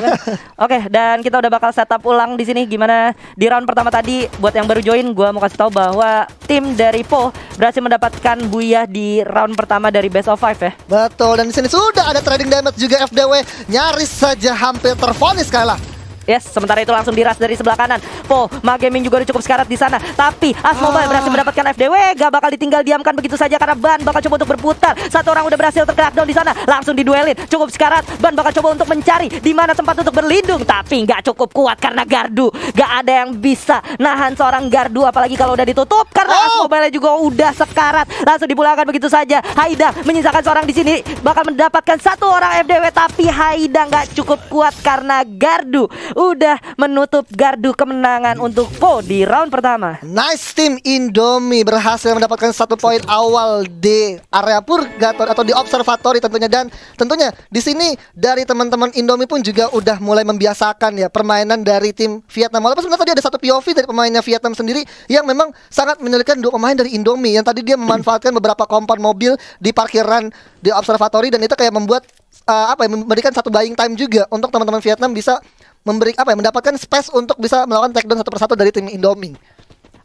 Oke, okay, dan kita udah bakal setup ulang di sini gimana di round pertama tadi buat yang baru join gua mau kasih tahu bahwa tim dari Po berhasil mendapatkan Buya di round pertama dari Best of Five ya. Betul, dan di sini sudah ada trading damage juga FDW nyaris saja hampir terfonis kalah. Yes, sementara itu langsung diras dari sebelah kanan. Po, Gaming juga udah cukup sekarat di sana. Tapi Mobile ah. berhasil mendapatkan FDW, gak bakal ditinggal diamkan begitu saja karena Ban bakal coba untuk berputar. Satu orang udah berhasil tercrackdown di sana, langsung diduelin. Cukup sekarat, Ban bakal coba untuk mencari di mana tempat untuk berlindung, tapi nggak cukup kuat karena gardu. Gak ada yang bisa nahan seorang gardu apalagi kalau udah ditutup karena oh. mobile juga udah sekarat. Langsung dipulangkan begitu saja. Haida menyisakan seorang di sini bakal mendapatkan satu orang FDW tapi Haida nggak cukup kuat karena gardu udah menutup gardu kemenangan untuk Po di round pertama. Nice team Indomie berhasil mendapatkan satu poin awal di area purgator atau di observatory tentunya dan tentunya di sini dari teman-teman Indomie pun juga udah mulai membiasakan ya permainan dari tim Vietnam. Walaupun sebenarnya tadi ada satu POV dari pemainnya Vietnam sendiri yang memang sangat menyulitkan dua pemain dari Indomie yang tadi dia memanfaatkan beberapa kompon mobil di parkiran di observatory dan itu kayak membuat uh, apa ya memberikan satu buying time juga untuk teman-teman Vietnam bisa memberi apa ya mendapatkan space untuk bisa melakukan takedown satu persatu dari tim Indomie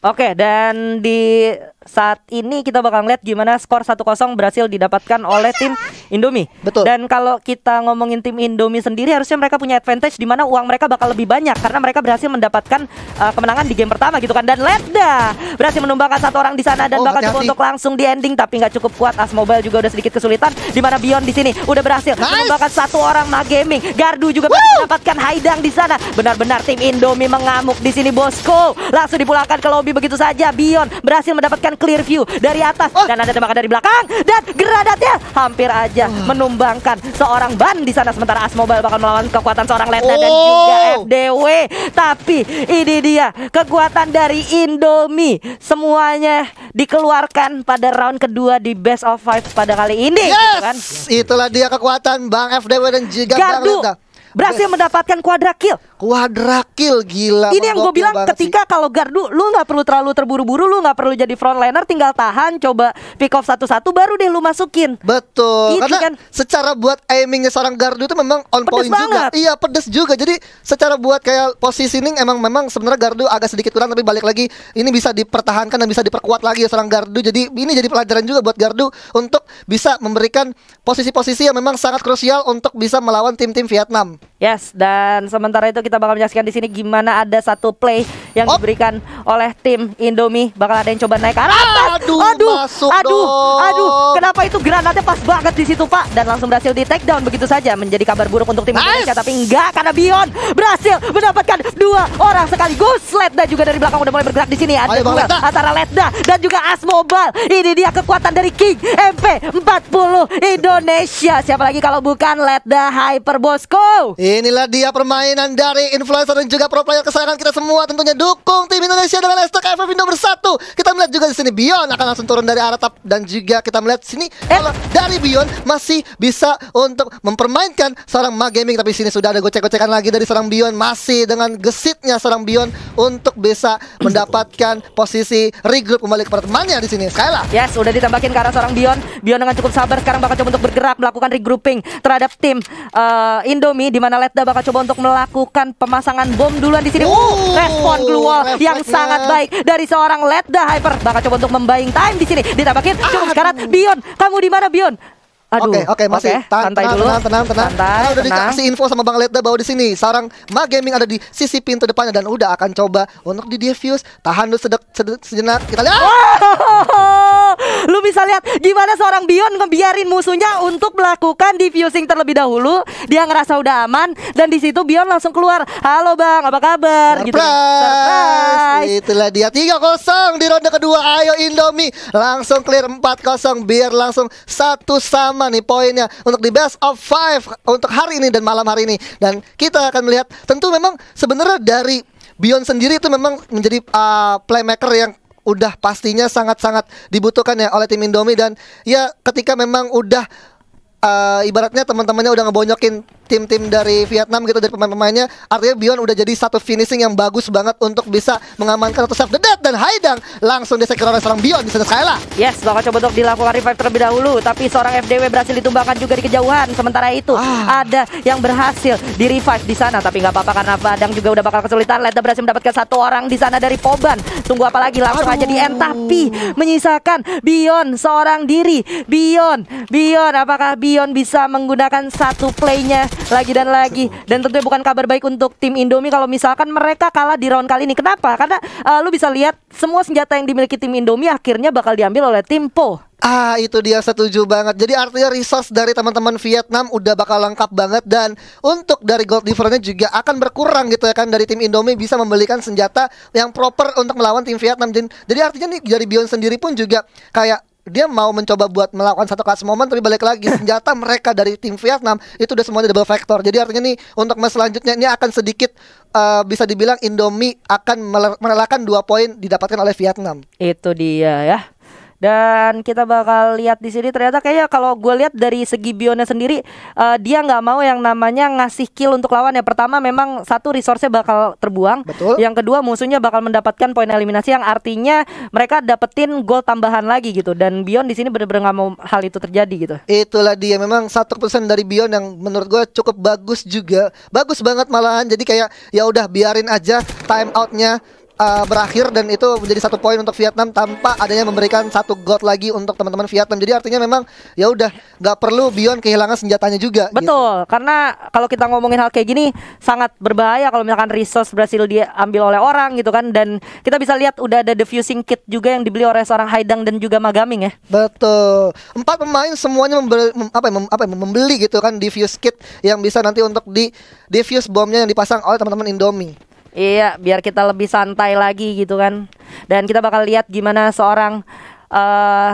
Oke, dan di saat ini kita bakal lihat gimana skor 1-0 berhasil didapatkan oleh tim Indomie. Betul. Dan kalau kita ngomongin tim Indomie sendiri, harusnya mereka punya advantage di mana uang mereka bakal lebih banyak karena mereka berhasil mendapatkan uh, kemenangan di game pertama gitu kan. Dan Letda berhasil menumbangkan satu orang di sana dan oh, bakal hati -hati. cukup untuk langsung di ending, tapi nggak cukup kuat. As Mobile juga udah sedikit kesulitan. Di mana Bion di sini udah berhasil nice. menumbangkan satu orang Ma Gaming. Gardu juga berhasil mendapatkan Haidang di sana. Benar-benar tim Indomie mengamuk di sini Bosco. Langsung dipulangkan ke lobby begitu saja. Bion berhasil mendapatkan clear view dari atas oh. dan ada tembakan dari belakang dan geradatnya hampir aja oh. menumbangkan seorang ban di sana sementara Asmobile bakal melawan kekuatan seorang Letna oh. dan juga FDW. Tapi ini dia kekuatan dari Indomie semuanya dikeluarkan pada round kedua di best of five pada kali ini. Gitu yes, kan? itulah dia kekuatan Bang FDW dan juga Gardu Bang Letna Berhasil yes. mendapatkan quadra kill Kuadrakil gila. Ini yang gue bilang ketika kalau gardu lu nggak perlu terlalu terburu-buru, lu nggak perlu jadi frontliner, tinggal tahan, coba pick off satu-satu, baru deh lu masukin. Betul. Gitu, Karena kan? secara buat aimingnya seorang gardu itu memang on pedes point banget. juga. Iya pedes juga. Jadi secara buat kayak posisi positioning emang memang sebenarnya gardu agak sedikit kurang, tapi balik lagi ini bisa dipertahankan dan bisa diperkuat lagi ya seorang gardu. Jadi ini jadi pelajaran juga buat gardu untuk bisa memberikan posisi-posisi yang memang sangat krusial untuk bisa melawan tim-tim Vietnam. Yes, dan sementara itu kita bakal menyaksikan di sini gimana ada satu play yang oh. diberikan oleh tim Indomie bakal ada yang coba naik arah. Aduh, aduh, masuk aduh, dong. aduh. Kenapa itu granatnya pas banget di situ, Pak? Dan langsung berhasil di takedown begitu saja menjadi kabar buruk untuk tim Indonesia, tapi enggak karena Bion berhasil mendapatkan dua orang sekaligus. dan juga dari belakang udah mulai bergerak di sini ada dua antara Letda dan juga As Asmobile. Ini dia kekuatan dari King MP40 Indonesia. Siapa lagi kalau bukan Letda Hyper Bosco? Inilah dia permainan dari influencer dan juga pro player kesayangan kita semua tentunya dukung tim Indonesia dengan hashtag FF Indo bersatu. Kita melihat juga di sini Bion Beyond akan langsung turun dari aratap dan juga kita melihat sini eh. dari Beyond masih bisa untuk mempermainkan seorang Ma Gaming tapi sini sudah ada gocek-gocekan lagi dari seorang Beyond masih dengan gesitnya seorang Beyond untuk bisa mendapatkan posisi regroup kembali kepada temannya di sini Skyla. Yes, sudah ditambahin karena seorang Beyond. Beyond dengan cukup sabar sekarang bakal coba untuk bergerak melakukan regrouping terhadap tim uh, Indomie di mana Letda bakal coba untuk melakukan pemasangan bom duluan di sini. uh, respon global yang sangat baik dari seorang Letda Hyper bakal coba untuk membantu buying time di sini ditabakin. Cuma sekarang Bion, kamu di mana Bion? Oke, Oke, okay, oke, okay, masih okay. tenang, santai tenang, dulu. Tenang, tenang, tenang. Santai, udah dikasih info sama Bang Letda bahwa di sini sarang Ma Gaming ada di sisi pintu depannya dan udah akan coba untuk di defuse. Tahan dulu sedek, sedek sejenak. Kita lihat. Wow. Lu bisa lihat gimana seorang Bion ngebiarin musuhnya untuk melakukan defusing terlebih dahulu. Dia ngerasa udah aman dan di situ Bion langsung keluar. Halo Bang, apa kabar? Gitu kan. Surprise. Gitu. Surprise. Itulah dia 3 kosong di ronde kedua. Ayo Indomie langsung clear 4-0 biar langsung satu sama nih poinnya untuk di best of five untuk hari ini dan malam hari ini dan kita akan melihat tentu memang sebenarnya dari Bion sendiri itu memang menjadi uh, playmaker yang udah pastinya sangat-sangat dibutuhkan ya oleh tim Indomie dan ya ketika memang udah uh, ibaratnya teman-temannya udah ngebonyokin tim-tim dari Vietnam gitu dari pemain-pemainnya artinya Bion udah jadi satu finishing yang bagus banget untuk bisa mengamankan atau save the dead dan Haidang langsung disekir oleh seorang Bion bisa Skyla yes bakal coba untuk dilakukan revive terlebih dahulu tapi seorang FDW berhasil ditumbangkan juga di kejauhan sementara itu ah. ada yang berhasil di revive di sana tapi nggak apa-apa karena Badang juga udah bakal kesulitan Leda berhasil mendapatkan satu orang di sana dari Poban tunggu apa lagi langsung Aduh. aja di end tapi menyisakan Bion seorang diri Bion Bion apakah Bion bisa menggunakan satu playnya lagi dan lagi dan tentunya bukan kabar baik untuk tim Indomie kalau misalkan mereka kalah di round kali ini. Kenapa? Karena uh, lu bisa lihat semua senjata yang dimiliki tim Indomie akhirnya bakal diambil oleh tim Po. Ah itu dia setuju banget Jadi artinya resource dari teman-teman Vietnam udah bakal lengkap banget Dan untuk dari gold difference juga akan berkurang gitu ya kan Dari tim Indomie bisa membelikan senjata yang proper untuk melawan tim Vietnam Jadi, artinya nih dari Bion sendiri pun juga kayak dia mau mencoba buat melakukan satu kelas momen tapi balik lagi senjata mereka dari tim Vietnam itu udah semuanya double factor. Jadi artinya nih untuk match selanjutnya ini akan sedikit uh, bisa dibilang Indomie akan merelakan dua poin didapatkan oleh Vietnam. Itu dia ya. Dan kita bakal lihat di sini ternyata kayaknya kalau gue lihat dari segi Bionya sendiri uh, dia nggak mau yang namanya ngasih kill untuk lawan ya. Pertama memang satu resource nya bakal terbuang. Betul. Yang kedua musuhnya bakal mendapatkan poin eliminasi yang artinya mereka dapetin gol tambahan lagi gitu. Dan Bion di sini benar-benar nggak mau hal itu terjadi gitu. Itulah dia memang satu persen dari Bion yang menurut gue cukup bagus juga. Bagus banget malahan. Jadi kayak ya udah biarin aja time outnya uh, berakhir dan itu menjadi satu poin untuk Vietnam tanpa adanya memberikan satu god lagi untuk teman-teman Vietnam. Jadi artinya memang ya udah nggak perlu Bion kehilangan senjatanya juga. Gitu. Betul, gitu. karena kalau kita ngomongin hal kayak gini sangat berbahaya kalau misalkan resource berhasil diambil oleh orang gitu kan dan kita bisa lihat udah ada defusing kit juga yang dibeli oleh seorang Haidang dan juga Magaming ya. Betul. Empat pemain semuanya membeli, mem, apa, ya, mem, apa ya, membeli gitu kan defuse kit yang bisa nanti untuk di defuse bomnya yang dipasang oleh teman-teman Indomie. Iya, biar kita lebih santai lagi gitu kan. Dan kita bakal lihat gimana seorang uh, eh,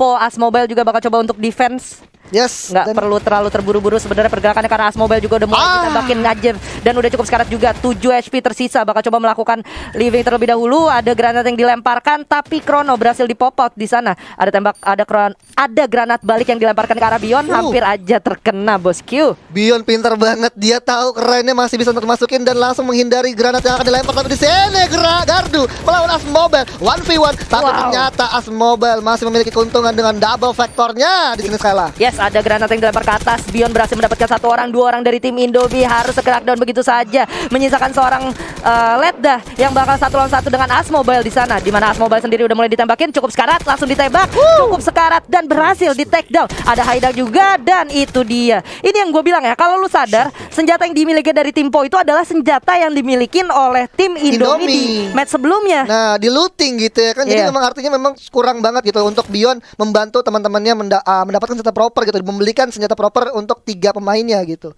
Po mobile juga bakal coba untuk defense Yes. Nggak dan... perlu terlalu terburu-buru sebenarnya pergerakannya karena Asmobile juga udah mulai ah. ditambahin ngajir dan udah cukup sekarat juga 7 HP tersisa bakal coba melakukan living terlebih dahulu ada granat yang dilemparkan tapi Krono berhasil dipopot di sana. Ada tembak ada Krono, ada granat balik yang dilemparkan ke arah Bion uh. hampir aja terkena bos Q. Bion pintar banget dia tahu kerennya masih bisa untuk masukin dan langsung menghindari granat yang akan dilemparkan tapi di sini Gerak Gardu melawan Asmobile one v one. tapi wow. ternyata Asmobile masih memiliki keuntungan dengan double faktornya di sini Skyla. Yes, ada granat yang dilempar ke atas. Bion berhasil mendapatkan satu orang, dua orang dari tim Indomie harus segera down begitu saja. Menyisakan seorang uh, Letda yang bakal satu lawan satu dengan As mobile di sana. Di mana As mobile sendiri udah mulai ditembakin. Cukup sekarat, langsung ditembak. Cukup sekarat dan berhasil di take down. Ada Haidang juga dan itu dia. Ini yang gue bilang ya. Kalau lu sadar, senjata yang dimiliki dari tim Po itu adalah senjata yang dimiliki oleh tim Indomie, Indomie. di match sebelumnya. Nah, di looting gitu ya kan. Yeah. Jadi iya. memang artinya memang kurang banget gitu untuk Bion membantu teman-temannya eh, mendapatkan senjata proper gitu membelikan senjata proper untuk tiga pemainnya gitu.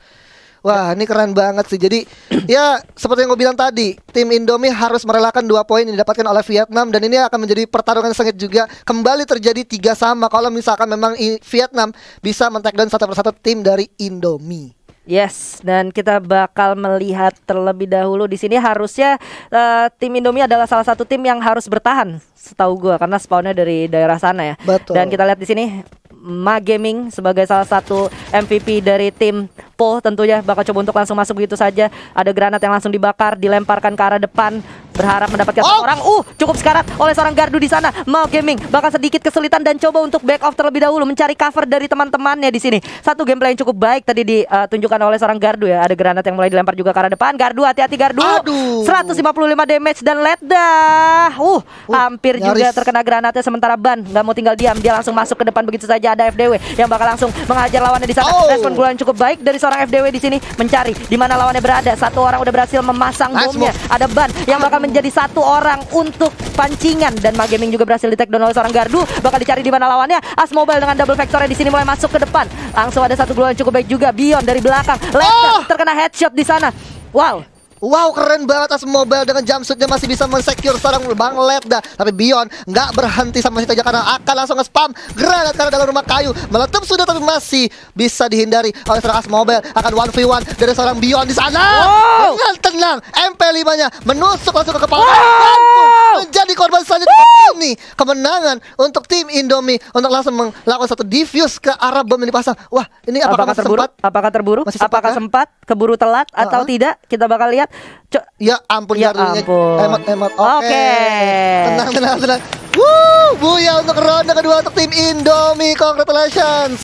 Wah, ini keren banget sih. Jadi, ya seperti yang gue bilang tadi, tim Indomie harus merelakan dua poin yang didapatkan oleh Vietnam dan ini akan menjadi pertarungan sengit juga. Kembali terjadi tiga sama kalau misalkan memang Vietnam bisa men-takedown satu persatu tim dari Indomie. Yes, dan kita bakal melihat terlebih dahulu di sini harusnya uh, tim Indomie adalah salah satu tim yang harus bertahan setahu gue karena spawnnya dari daerah sana ya. Betul. Dan kita lihat di sini Ma Gaming sebagai salah satu MVP dari tim Po tentunya bakal coba untuk langsung masuk begitu saja. Ada granat yang langsung dibakar, dilemparkan ke arah depan berharap mendapatkan oh. orang. Uh, cukup sekarat oleh seorang gardu di sana. mau Gaming bakal sedikit kesulitan dan coba untuk back off terlebih dahulu mencari cover dari teman-temannya di sini. Satu gameplay yang cukup baik tadi ditunjukkan eh, oleh seorang gardu ya. Ada granat yang mulai dilempar juga ke arah depan. Gardu hati-hati gardu. Aduh. 155 damage dan ledah Uh, uh, hampir nyaris. juga terkena granatnya sementara Ban nggak mau tinggal diam. Dia langsung masuk ke depan begitu saja ada FDW yang bakal langsung menghajar lawannya di sana. Oh. Respon bulan cukup baik dari seorang FDW di sini mencari di mana lawannya berada. Satu orang udah berhasil memasang nice bomnya. Move. Ada ban yang bakal menjadi satu orang untuk pancingan dan Magaming juga berhasil di take down oleh seorang Gardu. Bakal dicari di mana lawannya. As Mobile dengan double vektornya di sini mulai masuk ke depan. Langsung ada satu yang cukup baik juga Bion dari belakang. Lecter oh. terkena headshot di sana. Wow, Wow keren banget as Mobile dengan jumpsuitnya masih bisa mensecure seorang Bang Letda Tapi Bion nggak berhenti sama situ aja karena akan langsung nge-spam Granat karena dalam rumah kayu Meletup sudah tapi masih bisa dihindari oleh seorang Mobile Akan 1v1 dari seorang Bion di sana wow. Dengan tenang MP5 nya menusuk langsung ke kepala wow. Menjadi korban selanjutnya wow. ini kemenangan untuk tim Indomie Untuk langsung melakukan satu diffus ke arah bom yang dipasang Wah ini apakah, apakah terburu? Sempat? Apakah terburu? Masih apakah sempat? Keburu telat atau uh -huh. tidak? Kita bakal lihat Co- ya ampun ya, ya. ampun. Emot emot Oke okay. okay. Tenang tenang tenang Woo Buya untuk ronde kedua untuk tim Indomie Congratulations